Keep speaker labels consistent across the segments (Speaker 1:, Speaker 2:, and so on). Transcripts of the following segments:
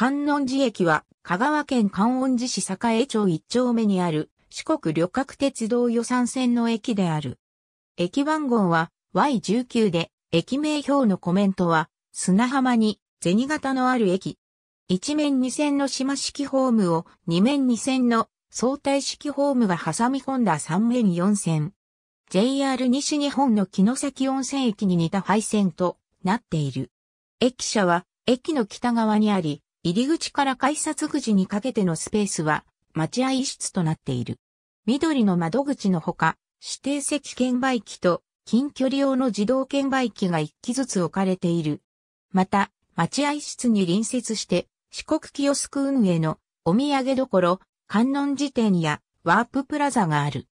Speaker 1: 観音寺駅は、香川県観音寺市栄町一丁目にある、四国旅客鉄道予算線の駅である。駅番号は Y19 で、駅名表のコメントは、砂浜に銭形のある駅。一面二線の島式ホームを二面二線の相対式ホームが挟み込んだ三面四線。JR 西日本の木の先温泉駅に似た配線となっている。駅舎は駅の北側にあり、入り口から改札口にかけてのスペースは待合室となっている。緑の窓口のほか、指定席券売機と近距離用の自動券売機が1機ずつ置かれている。また、待合室に隣接して四国キオスク運営のお土産どころ、観音辞典やワーププラザがある。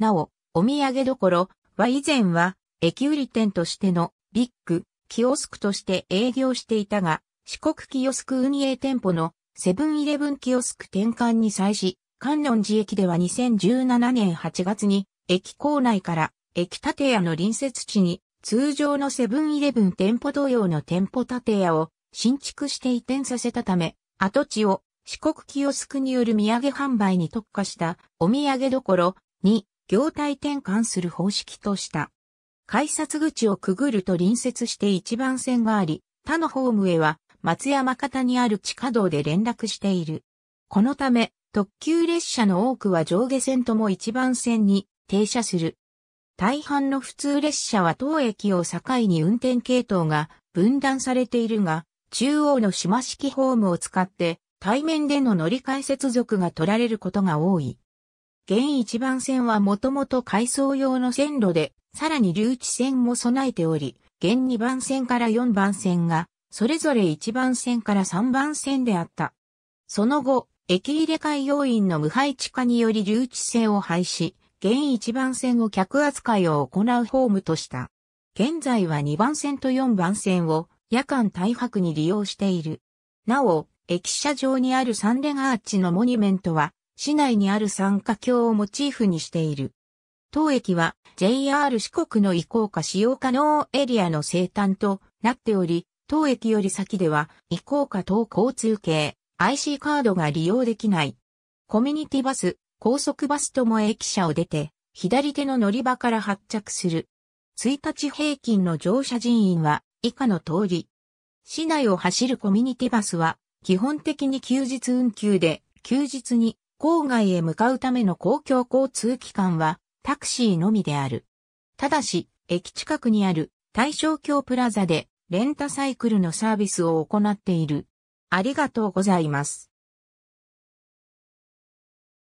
Speaker 1: なお、お土産どころは以前は駅売り店としてのビッグ、キオスクとして営業していたが、四国キオスク運営店舗のセブンイレブンキオスク転換に際し、観音寺駅では2017年8月に、駅構内から駅建屋の隣接地に通常のセブンイレブン店舗同様の店舗建屋を新築して移転させたため、跡地を四国キオスクによる土産販売に特化したお土産どころに業態転換する方式とした。改札口をくぐると隣接して一番線があり、他のホームへは松山方にある地下道で連絡している。このため、特急列車の多くは上下線とも一番線に停車する。大半の普通列車は当駅を境に運転系統が分断されているが、中央の島式ホームを使って対面での乗り換え接続が取られることが多い。現一番線はもともと改装用の線路で、さらに留置線も備えており、現二番線から四番線がそれぞれ1番線から3番線であった。その後、駅入れ替え要員の無配置化により留置制を廃止、現1番線を客扱いを行うホームとした。現在は2番線と4番線を夜間大白に利用している。なお、駅舎上にあるサンレガアーチのモニュメントは、市内にある三花橋をモチーフにしている。当駅は JR 四国の移行か使用可能エリアの生誕となっており、当駅より先では、移行下等交通系、IC カードが利用できない。コミュニティバス、高速バスとも駅舎を出て、左手の乗り場から発着する。1日平均の乗車人員は以下の通り。市内を走るコミュニティバスは、基本的に休日運休で、休日に郊外へ向かうための公共交通機関は、タクシーのみである。ただし、駅近くにある大正京プラザでレンタサイクルのサービスを行っている。ありがとうございます。